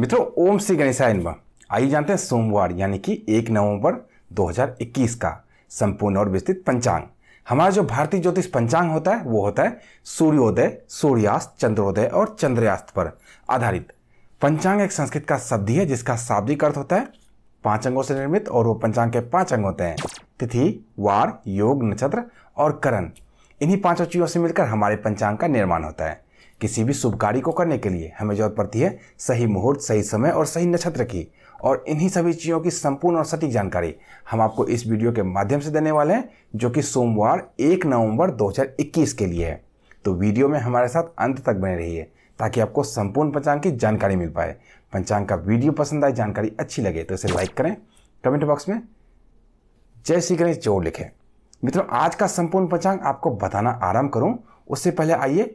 मित्रों ओम श्री गणेशाय नमः आइए जानते हैं सोमवार यानी कि एक नवंबर 2021 का संपूर्ण और विस्तृत पंचांग हमारा जो भारतीय ज्योतिष पंचांग होता है वो होता है सूर्योदय सूर्यास्त चंद्रोदय और चंद्रयास्त पर आधारित पंचांग एक संस्कृत का शब्द है जिसका शाब्दिक अर्थ होता है पांच अंगों से निर्मित और वो पंचांग के पांच अंग होते हैं तिथि वार योग नक्षत्र और करण इन्हीं पांचों चीजों से मिलकर हमारे पंचांग का निर्माण होता है किसी भी शुभ कार्य को करने के लिए हमें जरूरत पड़ती है सही मुहूर्त सही समय और सही नक्षत्र की और इन्हीं सभी चीज़ों की संपूर्ण और सटीक जानकारी हम आपको इस वीडियो के माध्यम से देने वाले हैं जो कि सोमवार एक नवंबर 2021 के लिए है तो वीडियो में हमारे साथ अंत तक बने रहिए ताकि आपको संपूर्ण पंचांग की जानकारी मिल पाए पंचांग का वीडियो पसंद आए जानकारी अच्छी लगे तो इसे लाइक करें कमेंट बॉक्स में जय श्री गणेश जोर लिखें मित्रों आज का संपूर्ण पंचांग आपको बताना आराम करूँ उससे पहले आइए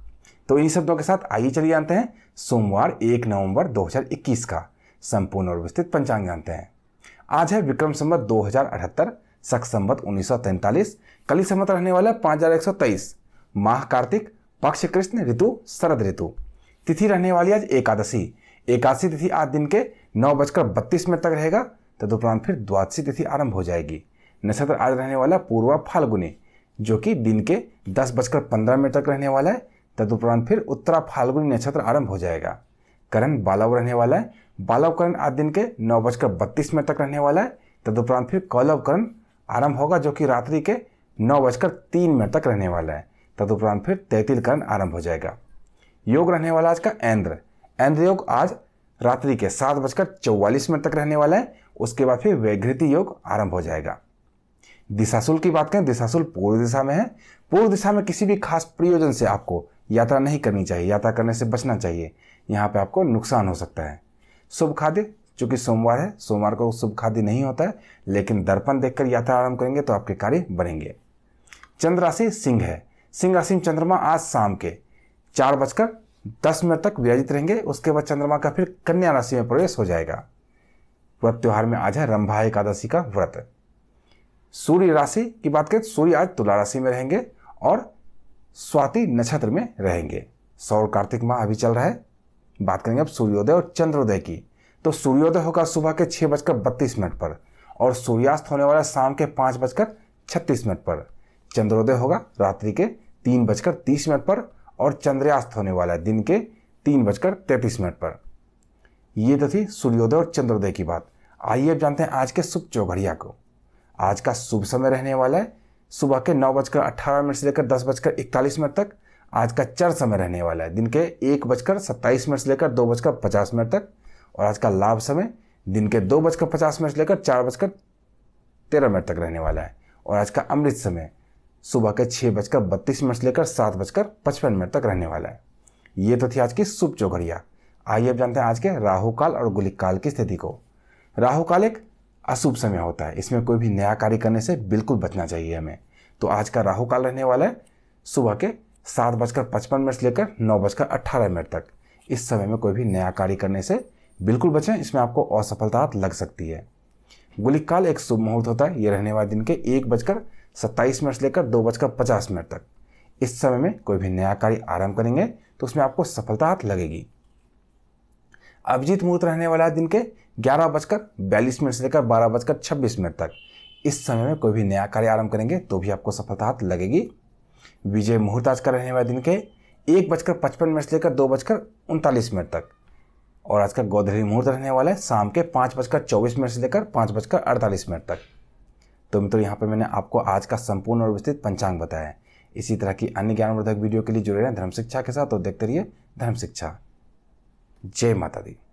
तो इन्हीं शब्दों के साथ आइए चलिए जानते हैं सोमवार एक नवंबर 2021 का संपूर्ण और विस्तृत पंचांग जानते हैं आज है विक्रम संबत दो हजार अठहत्तर सख संबत उन्नीस कली संबत रहने वाला पाँच हजार एक सौ तेईस माह कार्तिक पक्ष कृष्ण ऋतु शरद ऋतु तिथि रहने वाली आज एकादशी एकादशी तिथि आज दिन के नौ बजकर बत्तीस मिनट तक रहेगा तदुपरांत फिर द्वादशी तिथि आरंभ हो जाएगी नक्षत्र आज रहने वाला पूर्वा फाल्गुनी जो कि दिन के दस बजकर पंद्रह मिनट तक रहने वाला है तदुपरांत फिर उत्तरा फाल्गुनी नक्षत्र आरंभ हो जाएगा करण बालव रहने वाला है बालव करण आज दिन के नौ बजकर बत्तीस मिनट तक रहने वाला है तदुपरांत फिर कौलव करण आरंभ होगा जो कि रात्रि के नौ बजकर तीन मिनट तक रहने वाला है तदुपरांत फिर तैतिल करण आरंभ हो जाएगा योग रहने वाला आज का एन्द्र एन्द्र योग आज रात्रि के सात बजकर चौवालीस मिनट तक रहने वाला है उसके बाद फिर वैघृति योग आरंभ हो जाएगा दिशाशुल की बात करें दिशाशुल पूर्व दिशा में है पूर्व दिशा में किसी भी खास प्रयोजन से आपको यात्रा नहीं करनी चाहिए यात्रा करने से बचना चाहिए यहाँ पे आपको नुकसान हो सकता है शुभ खाद्य चूंकि सोमवार है सोमवार को शुभ खाद्य नहीं होता है लेकिन दर्पण देखकर यात्रा आरंभ करेंगे तो आपके कार्य बढ़ेंगे चंद्र राशि सिंह है सिंह राशि में चंद्रमा आज शाम के चार बजकर दस मिनट तक विराजित रहेंगे उसके बाद चंद्रमा का फिर कन्या राशि में प्रवेश हो जाएगा व्रत त्यौहार में आज है रंभा एकादशी का व्रत सूर्य राशि की बात करें तो सूर्य आज तुला राशि में रहेंगे और स्वाति नक्षत्र में रहेंगे सौर कार्तिक माह अभी चल रहा है बात करेंगे अब सूर्योदय और चंद्रोदय की तो सूर्योदय होगा सुबह के छह बजकर बत्तीस मिनट पर और सूर्यास्त होने वाला शाम के पांच बजकर छत्तीस मिनट पर चंद्रोदय होगा रात्रि के तीन बजकर तीस मिनट पर और चंद्रयास्त होने वाला है दिन के तीन बजकर तैंतीस मिनट पर यह तो थी सूर्योदय और चंद्रोदय की बात आइए अब जानते हैं आज के शुभ चौघड़िया को आज का शुभ समय रहने वाला है सुबह के नौ बजकर अट्ठारह मिनट से लेकर दस बजकर इकतालीस मिनट तक आज का चर समय रहने वाला है दिन के एक बजकर सत्ताईस मिनट से लेकर दो बजकर पचास मिनट तक और आज का लाभ समय दिन के दो बजकर पचास मिनट से लेकर चार बजकर तेरह मिनट तक रहने वाला है और आज का अमृत समय सुबह के छः बजकर बत्तीस मिनट से लेकर सात बजकर पचपन मिनट तक रहने वाला है ये तो थी आज की शुभ चौघड़िया आइए अब जानते हैं आज के राहु काल और गुलिक काल की स्थिति को राहु काल एक अशुभ समय होता है इसमें कोई भी नया कार्य करने से बिल्कुल बचना चाहिए हमें तो आज का राहु काल रहने वाला है सुबह के सात बजकर पचपन मिनट से लेकर नौ बजकर अट्ठारह मिनट तक इस समय में कोई भी नया कार्य करने से बिल्कुल बचें इसमें आपको असफलता लग सकती है गुलिक काल एक शुभ मुहूर्त होता है ये रहने वाले दिन के एक बजकर सत्ताईस मिनट से लेकर दो बजकर पचास मिनट तक इस समय में कोई भी नया कार्य आरंभ करेंगे तो उसमें आपको सफलता लगेगी अभिजीत मुहूर्त रहने वाला है दिन के ग्यारह बजकर बयालीस मिनट से लेकर बारह बजकर छब्बीस मिनट तक इस समय में कोई भी नया कार्य आरंभ करेंगे तो भी आपको सफलता हाथ लगेगी विजय मुहूर्त आज का रहने वाला दिन के एक बजकर पचपन मिनट से लेकर दो बजकर उनतालीस मिनट तक और आज का गोधरी मुहूर्त रहने वाला है शाम के पाँच बजकर चौबीस मिनट से लेकर पाँच बजकर अड़तालीस मिनट तक तो मित्रों यहाँ पर मैंने आपको आज का संपूर्ण और विस्तृत पंचांग बताया है इसी तरह की अन्य ज्ञानवर्धक वीडियो के लिए जुड़े रहें धर्म शिक्षा के साथ और देखते रहिए धर्म शिक्षा Ya he